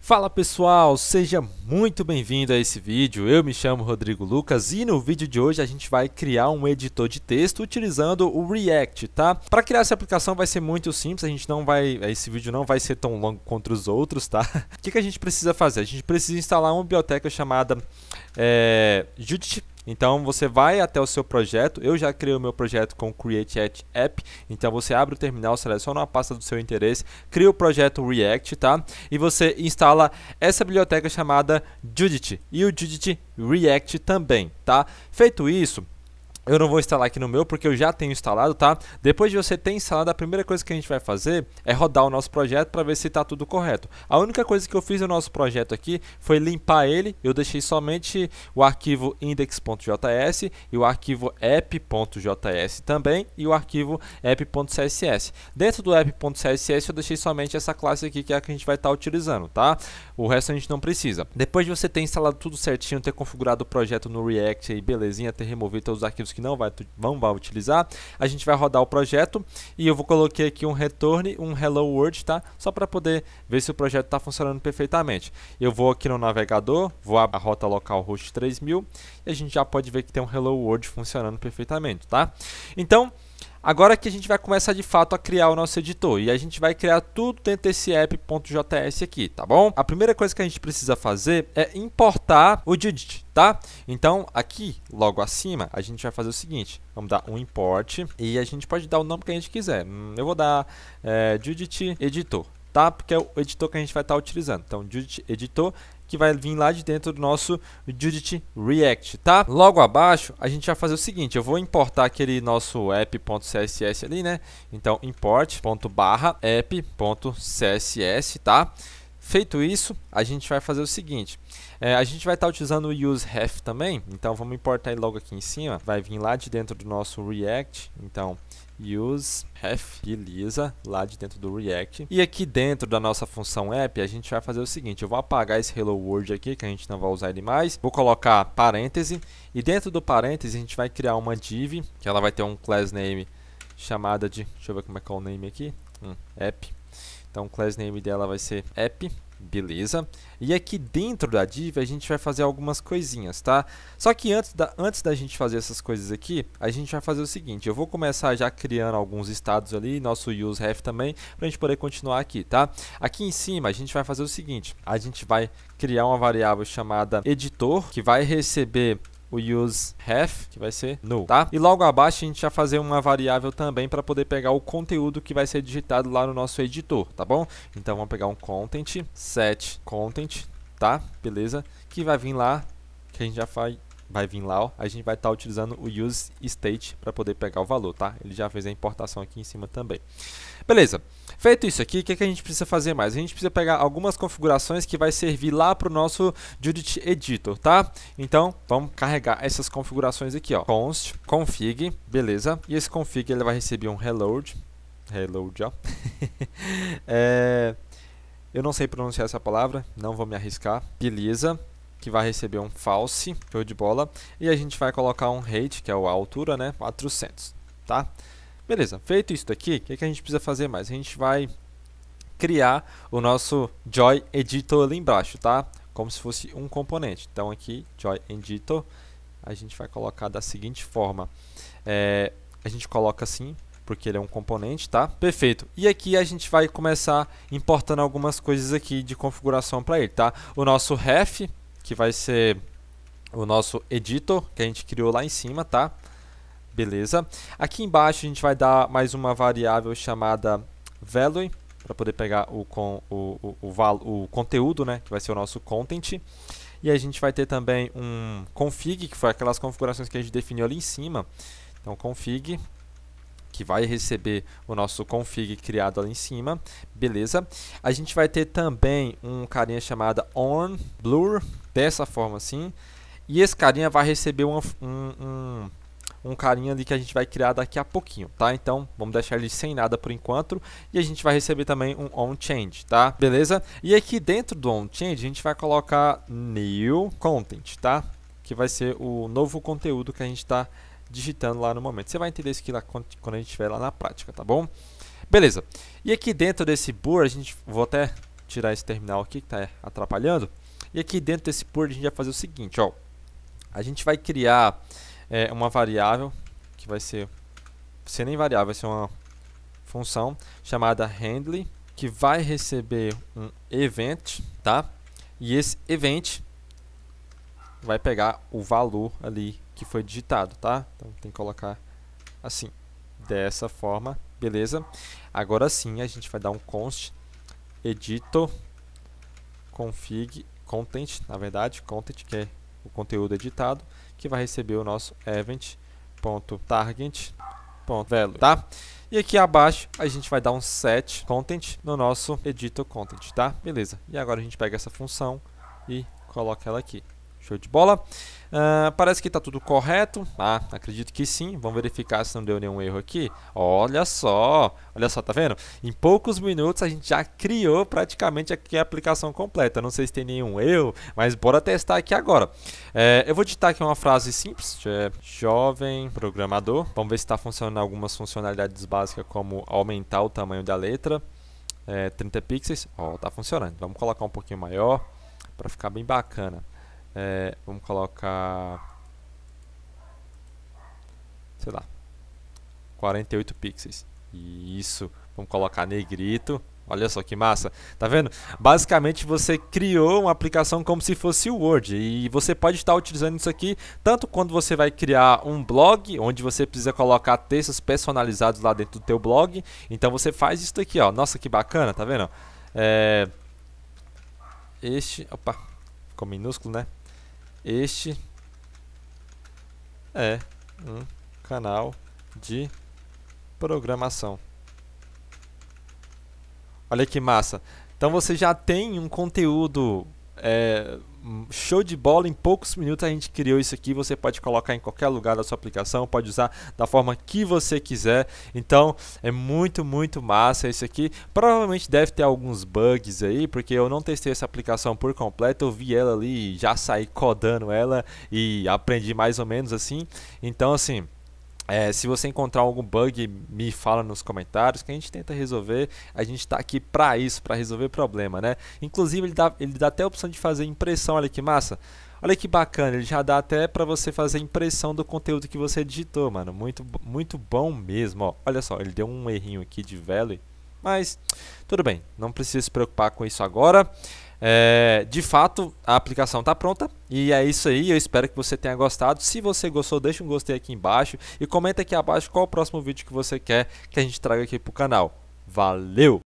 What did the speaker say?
Fala pessoal, seja muito bem-vindo a esse vídeo. Eu me chamo Rodrigo Lucas e no vídeo de hoje a gente vai criar um editor de texto utilizando o React, tá? Para criar essa aplicação vai ser muito simples, a gente não vai, esse vídeo não vai ser tão longo quanto os outros, tá? O que, que a gente precisa fazer? A gente precisa instalar uma biblioteca chamada é, eh, Judith então você vai até o seu projeto, eu já criei o meu projeto com o Create App, então você abre o terminal, seleciona uma pasta do seu interesse, cria o projeto React, tá? E você instala essa biblioteca chamada Judith e o Judith React também, tá? Feito isso, eu não vou instalar aqui no meu porque eu já tenho instalado, tá? Depois de você ter instalado, a primeira coisa que a gente vai fazer é rodar o nosso projeto para ver se está tudo correto. A única coisa que eu fiz no nosso projeto aqui foi limpar ele. Eu deixei somente o arquivo index.js e o arquivo app.js também e o arquivo app.css. Dentro do app.css eu deixei somente essa classe aqui que é a que a gente vai estar tá utilizando, tá? O resto a gente não precisa. Depois de você ter instalado tudo certinho, ter configurado o projeto no React e belezinha, ter removido todos os arquivos que não vai, vamos vai utilizar. A gente vai rodar o projeto e eu vou coloquei aqui um return, um hello world, tá? Só para poder ver se o projeto está funcionando perfeitamente. Eu vou aqui no navegador, vou a rota host 3000 e a gente já pode ver que tem um hello world funcionando perfeitamente, tá? Então, Agora que a gente vai começar de fato a criar o nosso editor e a gente vai criar tudo dentro desse app.js aqui, tá bom? A primeira coisa que a gente precisa fazer é importar o Judit, tá? Então aqui, logo acima, a gente vai fazer o seguinte, vamos dar um import e a gente pode dar o nome que a gente quiser. Hum, eu vou dar é, Judit Editor, tá? Porque é o editor que a gente vai estar utilizando. Então, Judit Editor, que vai vir lá de dentro do nosso Judith React, tá? Logo abaixo, a gente vai fazer o seguinte, eu vou importar aquele nosso app.css ali, né? Então, import.barra app.css, tá? Feito isso, a gente vai fazer o seguinte, é, a gente vai estar tá utilizando o use ref também, então vamos importar ele logo aqui em cima, vai vir lá de dentro do nosso React, então use ref lisa lá de dentro do React. E aqui dentro da nossa função app, a gente vai fazer o seguinte, eu vou apagar esse hello world aqui, que a gente não vai usar ele mais, vou colocar parêntese, e dentro do parêntese a gente vai criar uma div, que ela vai ter um class name chamada de, deixa eu ver como é que é o name aqui, um app. Então, class name dela vai ser app. Beleza. E aqui dentro da div a gente vai fazer algumas coisinhas, tá? Só que antes da, antes da gente fazer essas coisas aqui, a gente vai fazer o seguinte. Eu vou começar já criando alguns estados ali, nosso useRef também, pra gente poder continuar aqui, tá? Aqui em cima a gente vai fazer o seguinte. A gente vai criar uma variável chamada editor, que vai receber o use have, que vai ser no, tá? E logo abaixo a gente vai fazer uma variável também para poder pegar o conteúdo que vai ser digitado lá no nosso editor, tá bom? Então vamos pegar um content, set content, tá? Beleza? Que vai vir lá que a gente já faz vai vir lá, ó, a gente vai estar tá utilizando o use state para poder pegar o valor, tá? Ele já fez a importação aqui em cima também. Beleza, feito isso aqui, o que, que a gente precisa fazer mais? A gente precisa pegar algumas configurações que vai servir lá para o nosso Judith Editor, tá? Então, vamos carregar essas configurações aqui, ó. const config, beleza? E esse config ele vai receber um reload, reload, ó. é... Eu não sei pronunciar essa palavra, não vou me arriscar. Beleza que vai receber um false, show de bola. E a gente vai colocar um rate, que é a altura, né? 400, tá? Beleza, feito isso daqui, o que, que a gente precisa fazer mais? A gente vai criar o nosso Joy Editor ali embaixo, tá? Como se fosse um componente. Então aqui, Joy Editor, a gente vai colocar da seguinte forma. É, a gente coloca assim, porque ele é um componente, tá? Perfeito. E aqui a gente vai começar importando algumas coisas aqui de configuração para ele, tá? O nosso ref, que vai ser o nosso editor que a gente criou lá em cima, tá? Beleza. Aqui embaixo a gente vai dar mais uma variável chamada value para poder pegar o, com, o, o, o, o conteúdo, né, que vai ser o nosso content. E a gente vai ter também um config, que foi aquelas configurações que a gente definiu ali em cima. Então config que vai receber o nosso config criado ali em cima, beleza? A gente vai ter também um carinha chamada on blur dessa forma assim. E esse carinha vai receber uma, um, um, um, carinha ali que a gente vai criar daqui a pouquinho, tá? Então, vamos deixar ele sem nada por enquanto. E a gente vai receber também um on-change, tá? Beleza? E aqui dentro do on-change, a gente vai colocar new content, tá? Que vai ser o novo conteúdo que a gente está digitando lá no momento. Você vai entender isso aqui lá quando a gente estiver lá na prática, tá bom? Beleza. E aqui dentro desse boor, a gente... Vou até tirar esse terminal aqui que está atrapalhando. E aqui dentro desse purge a gente vai fazer o seguinte, ó. A gente vai criar é, uma variável que vai ser, ser nem variável, vai ser uma função chamada handle que vai receber um event, tá? E esse event vai pegar o valor ali que foi digitado, tá? Então tem que colocar assim, dessa forma, beleza? Agora sim a gente vai dar um const editor config content, na verdade, content, que é o conteúdo editado, que vai receber o nosso event.target.value, tá? E aqui abaixo a gente vai dar um set content no nosso editor content, tá? Beleza. E agora a gente pega essa função e coloca ela aqui. Show de bola. Uh, parece que está tudo correto. Ah, acredito que sim. Vamos verificar se não deu nenhum erro aqui. Olha só, olha só, tá vendo? Em poucos minutos a gente já criou praticamente aqui a aplicação completa. Não sei se tem nenhum erro, mas bora testar aqui agora. É, eu vou digitar aqui uma frase simples. Jovem programador. Vamos ver se está funcionando algumas funcionalidades básicas como aumentar o tamanho da letra. É, eh, 30 pixels. Ó, oh, tá funcionando. Vamos colocar um pouquinho maior para ficar bem bacana. É, vamos colocar. Sei lá. 48 pixels. Isso. Vamos colocar negrito. Olha só que massa, tá vendo? Basicamente você criou uma aplicação como se fosse o Word e você pode estar utilizando isso aqui tanto quando você vai criar um blog, onde você precisa colocar textos personalizados lá dentro do teu blog, então você faz isso aqui ó. Nossa, que bacana, tá vendo? É... Este, opa, ficou minúsculo, né? Este é um canal de programação. Olha que massa. Então você já tem um conteúdo é, show de bola. Em poucos minutos a gente criou isso aqui. Você pode colocar em qualquer lugar da sua aplicação, pode usar da forma que você quiser. Então é muito, muito massa isso aqui. Provavelmente deve ter alguns bugs aí, porque eu não testei essa aplicação por completo. Eu vi ela ali, já saí codando ela e aprendi mais ou menos assim. Então, assim. É, se você encontrar algum bug, me fala nos comentários que a gente tenta resolver. A gente está aqui para isso, para resolver problema, né? Inclusive, ele dá, ele dá até a opção de fazer impressão, olha que massa. Olha que bacana, ele já dá até para você fazer impressão do conteúdo que você digitou, mano. Muito, muito bom mesmo, ó. Olha só, ele deu um errinho aqui de value, mas tudo bem, não precisa se preocupar com isso agora. É, de fato, a aplicação está pronta, e é isso aí, eu espero que você tenha gostado. Se você gostou, deixa um gostei aqui embaixo e comenta aqui abaixo qual o próximo vídeo que você quer que a gente traga aqui pro canal. Valeu!